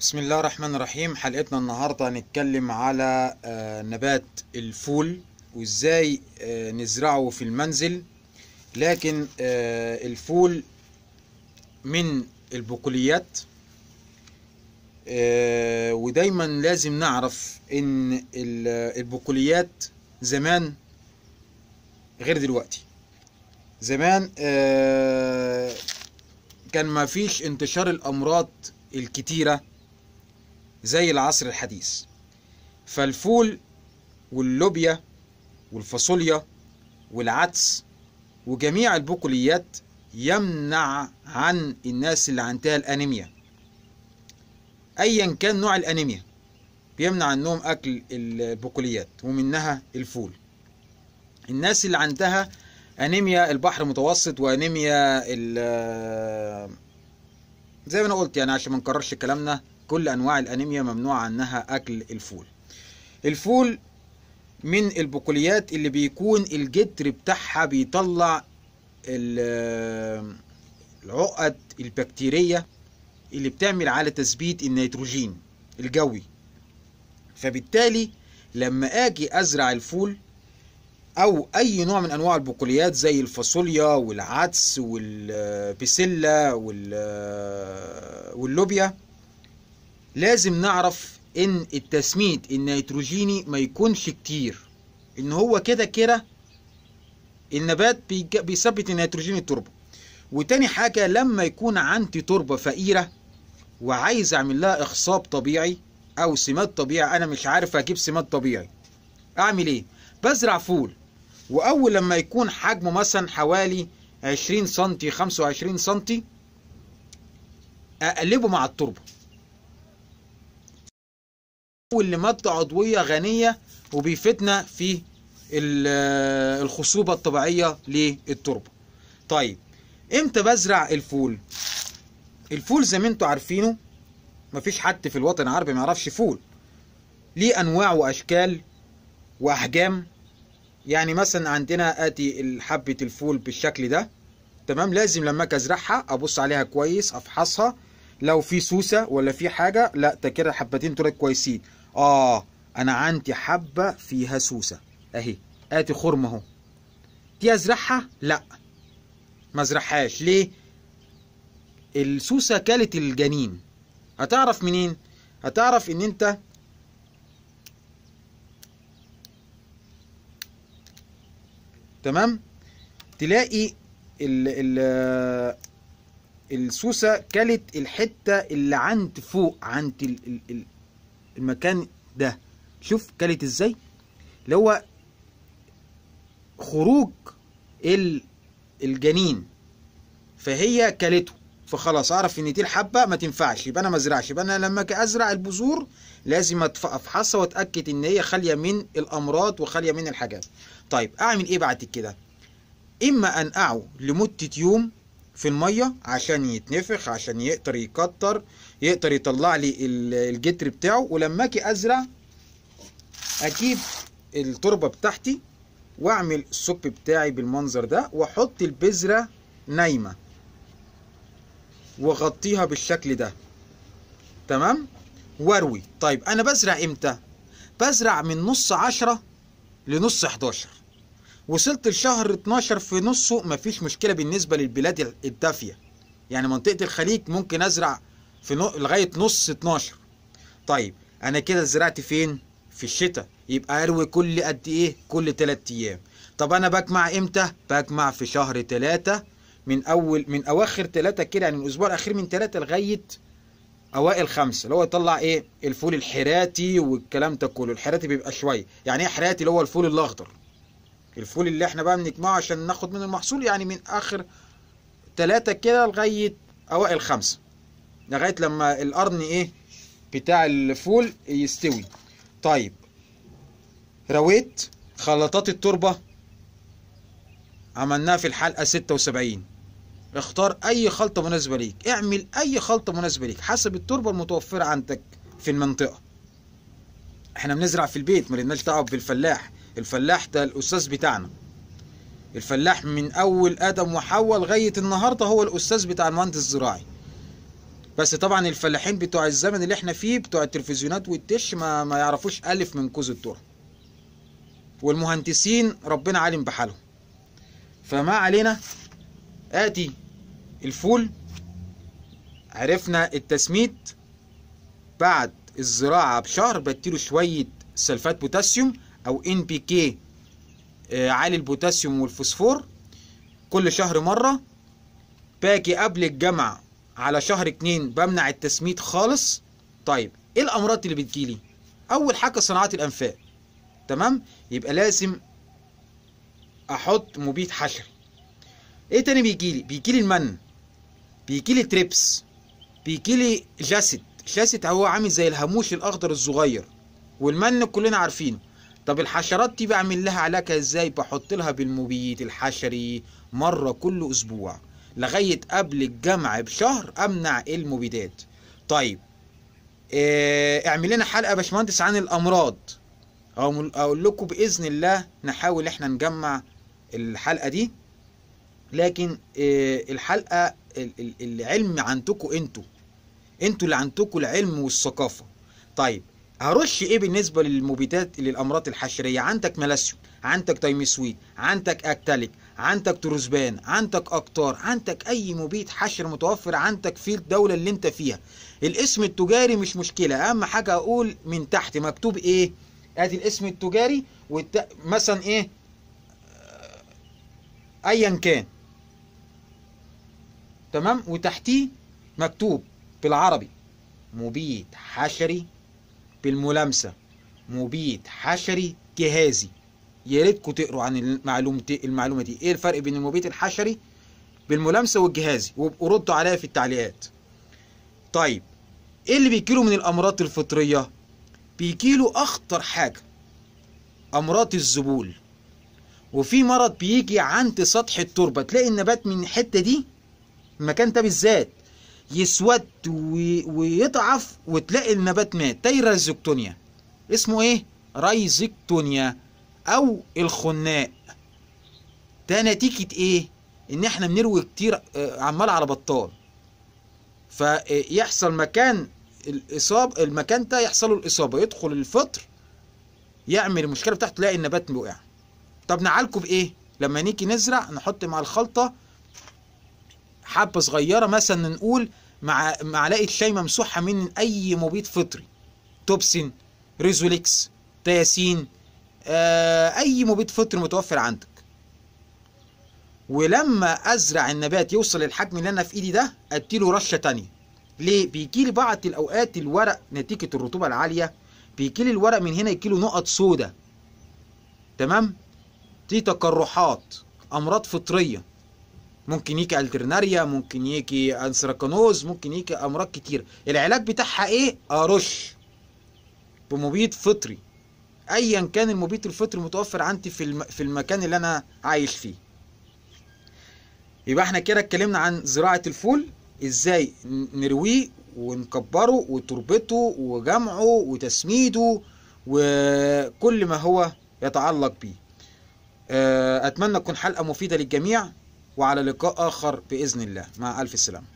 بسم الله الرحمن الرحيم حلقتنا النهاردة هنتكلم على آه، نبات الفول وازاي آه، نزرعه في المنزل لكن آه، الفول من البقوليات ودايما لازم نعرف ان البقوليات زمان غير دلوقتي زمان كان ما فيش انتشار الامراض الكتيره زي العصر الحديث فالفول واللوبيا والفاصوليا والعدس وجميع البقوليات يمنع عن الناس اللي عندها الانيميا ايا كان نوع الانيميا بيمنع عنهم اكل البقوليات ومنها الفول الناس اللي عندها انيميا البحر المتوسط وانيميا زي ما انا قلت يعني عشان ما نكررش كلامنا كل أنواع الأنيميا ممنوع عنها أكل الفول الفول من البقوليات اللي بيكون الجتر بتاعها بيطلع العقد البكتيرية اللي بتعمل على تثبيت النيتروجين الجوي فبالتالي لما اجي ازرع الفول او اي نوع من انواع البقوليات زي الفاصوليا والعدس والبسلة واللوبيا لازم نعرف ان التسميد النيتروجيني ما يكونش كتير ان هو كده كده النبات بيثبت النيتروجين التربه وتاني حاجه لما يكون عندي تربه فقيره وعايز اعمل لها اخصاب طبيعي او سماد طبيعي انا مش عارف اجيب سماد طبيعي اعمل ايه بزرع فول واول لما يكون حجمه مثلا حوالي 20 سم 25 سم اقلبه مع التربه واللي مادة عضوية غنية وبيفيدنا في الخصوبة الطبيعية للتربة طيب امتى بزرع الفول الفول زي ما انتوا عارفينه مفيش حد في الوطن العربي ما يعرفش فول ليه انواع واشكال واحجام يعني مثلا عندنا ادي حبة الفول بالشكل ده تمام لازم لما اجي ازرعها ابص عليها كويس افحصها لو في سوسه ولا في حاجه لا ده كده الحبتين دول كويسين آه أنا عندي حبة فيها سوسة أهي آتي خرمة أهو دي أزرعها؟ لأ ما أزرعهاش ليه؟ السوسة كلت الجنين هتعرف منين؟ هتعرف إن أنت تمام؟ تلاقي ال ال السوسة كلت الحتة اللي عند فوق عند ال ال المكان ده شوف كلت ازاي اللي هو خروج الجنين فهي كلته فخلاص اعرف ان دي الحبه ما تنفعش يبقى انا ما ازرعش يبقى انا لما ازرع البذور لازم افحصها واتاكد ان هي خاليه من الامراض وخاليه من الحاجات طيب اعمل ايه بعد كده اما ان اعو لمده يوم في المية عشان يتنفخ عشان يقدر يكتر يقدر يطلع لي الجتر بتاعه ولما اجي ازرع اجيب التربة بتاعتي واعمل السكب بتاعي بالمنظر ده واحط البذرة نايمة واغطيها بالشكل ده تمام واروي طيب انا بزرع امتى بزرع من نص عشرة لنص 11 وصلت لشهر 12 في نصه مفيش مشكله بالنسبه للبلاد الدافيه يعني منطقه الخليج ممكن ازرع في نو... لغايه نص 12 طيب انا كده زرعت فين في الشتاء يبقى اروي كل قد ايه كل 3 ايام طب انا بجمع امتى بجمع في شهر 3 من اول من اواخر 3 كده يعني الاسبوع الاخير من 3 لغايه اوائل خمسة اللي هو يطلع ايه الفول الحراتي والكلام ده كله الحراتي بيبقى شويه يعني ايه حراتي اللي هو الفول الاخضر الفول اللي احنا بقى بنجمعه عشان ناخد منه المحصول يعني من اخر تلاتة كده لغاية اوائل خمسة لغاية لما القرن ايه بتاع الفول يستوي طيب رويت خلطات التربة عملناها في الحلقة ستة وسبعين اختار اي خلطة مناسبة ليك اعمل اي خلطة مناسبة ليك حسب التربة المتوفرة عندك في المنطقة احنا بنزرع في البيت لناش دعوه بالفلاح الفلاح ده الأستاذ بتاعنا الفلاح من أول آدم وحواء لغاية النهاردة هو الأستاذ بتاع المهندس الزراعي بس طبعا الفلاحين بتوع الزمن اللي احنا فيه بتوع التلفزيونات والتش ما, ما يعرفوش ألف من كوز التره والمهندسين ربنا عالم بحالهم فما علينا آدي الفول عرفنا التسميد بعد الزراعة بشهر بديله شوية سلفات بوتاسيوم او ان بي كي عالي البوتاسيوم والفوسفور كل شهر مرة باجي قبل الجمع على شهر اتنين بمنع التسميد خالص طيب ايه الامراض اللي بتجيلي اول حاجة صناعة الانفاق تمام يبقى لازم احط مبيد حشري ايه تاني بيجيلي بيجيلي المن بيجيلي تريبس بيجيلي جسد جسد هو عامل زي الهاموش الاخضر الصغير والمن كلنا عارفينه طب الحشرات دي بعمل لها علاقه ازاي بحط لها بالمبيد الحشري مره كل اسبوع لغايه قبل الجمع بشهر امنع المبيدات طيب اه اعمل لنا حلقه يا باشمهندس عن الامراض اقول لكم باذن الله نحاول احنا نجمع الحلقه دي لكن اه الحلقه العلم عندكم انتوا انتوا اللي عندكم العلم والثقافه طيب هرش ايه بالنسبه للمبيدات للامراض الحشريه عندك ملاسيوم عندك تايمسويد عندك اكتاليك عندك تروزبان عندك اكتار عندك اي مبيد حشر متوفر عندك في الدوله اللي انت فيها الاسم التجاري مش مشكله اهم حاجه اقول من تحت مكتوب ايه ادي الاسم التجاري والت... مثلا ايه آه، ايا كان تمام وتحتيه مكتوب بالعربي مبيد حشري بالملامسة مبيد حشري جهازي يا ريتكم تقروا عن المعلومة المعلومة دي ايه الفرق بين المبيد الحشري بالملامسة والجهازي وردوا عليا في التعليقات طيب ايه اللي بيجيله من الامراض الفطرية بيجيله اخطر حاجة امراض الذبول وفي مرض بيجي عند سطح التربة تلاقي النبات من الحتة دي المكان ده بالذات يسود ويضعف وتلاقي النبات مات تيرازكتونيا اسمه ايه ريزكتونيا او الخناق ده نتيجة ايه ان احنا بنروي كتير آه، عمال على بطال فيحصل آه، مكان الاصابة المكان ده يحصل له الاصابة يدخل الفطر يعمل المشكلة بتاعته تلاقي النبات وقع طب نعالجه بايه لما نيجي نزرع نحط مع الخلطة حبة صغيرة مثلا نقول مع معلقة شاي ممسوحة من أي مبيد فطري توبسين ريزوليكس تياسين آه، أي مبيد فطري متوفر عندك ولما أزرع النبات يوصل للحجم اللي أنا في إيدي ده أديله رشة تانية ليه؟ بيجي لي بعض الأوقات الورق نتيجة الرطوبة العالية بيجي لي الورق من هنا يجي له نقط سوداء تمام؟ دي تقرحات أمراض فطرية ممكن يجي الترناريا ممكن يجي انسراكونوز ممكن يجي امراض كتير العلاج بتاعها ايه ارش بمبيد فطري ايا كان المبيد الفطري متوفر عندي في الم... في المكان اللي انا عايش فيه يبقى احنا كده اتكلمنا عن زراعه الفول ازاي نرويه ونكبره وتربته وجمعه وتسميده وكل ما هو يتعلق بيه آه، اتمنى تكون حلقه مفيده للجميع وعلى لقاء آخر بإذن الله مع ألف سلامة